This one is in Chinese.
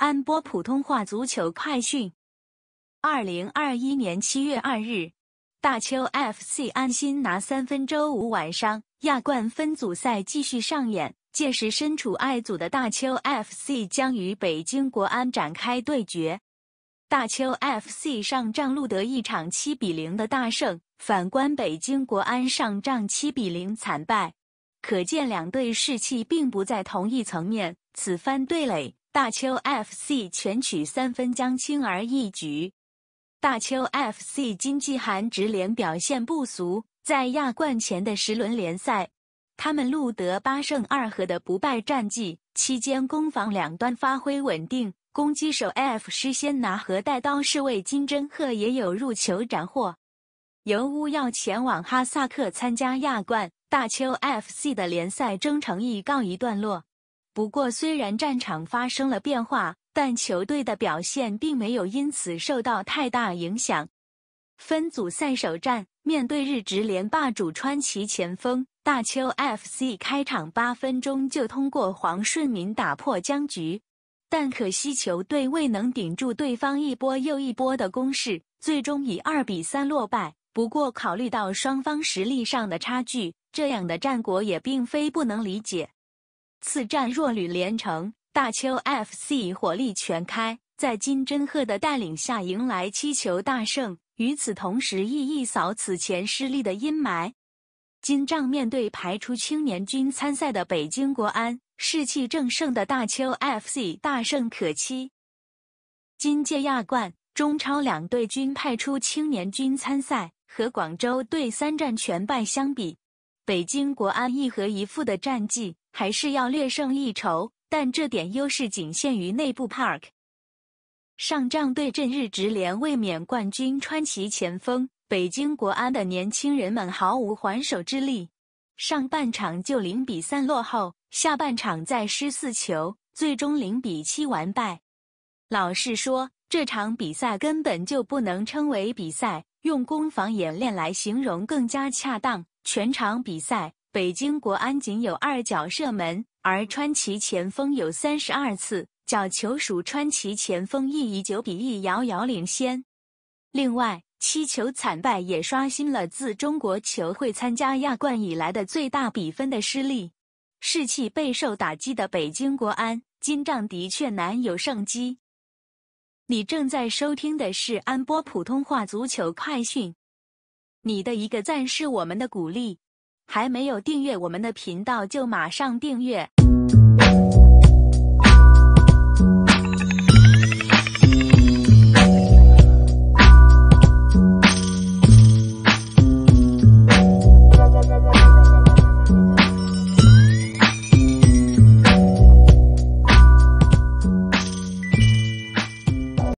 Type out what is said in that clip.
安播普通话足球快讯：二零二一年七月二日，大邱 F C 安心拿三分。周五晚上，亚冠分组赛继续上演，届时身处 I 组的大邱 F C 将与北京国安展开对决。大邱 F C 上仗录得一场七比零的大胜，反观北京国安上仗七比零惨败，可见两队士气并不在同一层面。此番对垒。大邱 FC 全取三分将轻而易举。大邱 FC 金济韩直连表现不俗，在亚冠前的十轮联赛，他们录得八胜二和的不败战绩，期间攻防两端发挥稳定。攻击手 F 施先拿和带刀侍卫金真赫也有入球斩获。尤乌要前往哈萨克参加亚冠，大邱 FC 的联赛征程亦告一段落。不过，虽然战场发生了变化，但球队的表现并没有因此受到太大影响。分组赛首战，面对日职联霸主川崎前锋，大邱 F C 开场八分钟就通过黄顺民打破僵局，但可惜球队未能顶住对方一波又一波的攻势，最终以二比三落败。不过，考虑到双方实力上的差距，这样的战果也并非不能理解。次战弱旅连城，大邱 F C 火力全开，在金真赫的带领下迎来七球大胜，与此同时亦一扫此前失利的阴霾。金帐面对排出青年军参赛的北京国安，士气正盛的大邱 F C 大胜可期。今届亚冠中超两队均派出青年军参赛，和广州队三战全败相比，北京国安一和一负的战绩。还是要略胜一筹，但这点优势仅限于内部。Park 上仗对阵日职联卫冕冠军川崎前锋，北京国安的年轻人们毫无还手之力，上半场就零比三落后，下半场再失四球，最终零比七完败。老实说，这场比赛根本就不能称为比赛，用攻防演练来形容更加恰当。全场比赛。北京国安仅有二脚射门，而川崎前锋有三十二次。角球数川崎前锋亦以九比一遥遥领先。另外，七球惨败也刷新了自中国球会参加亚冠以来的最大比分的失利，士气备受打击的北京国安今仗的确难有胜机。你正在收听的是安波普通话足球快讯。你的一个赞是我们的鼓励。还没有订阅我们的频道，就马上订阅。